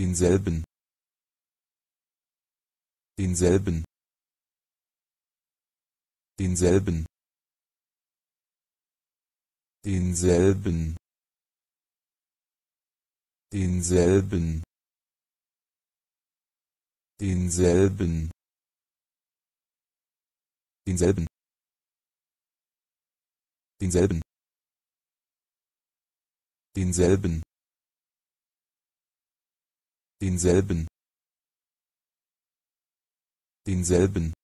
denselben denselben denselben denselben denselben denselben denselben denselben denselben denselben denselben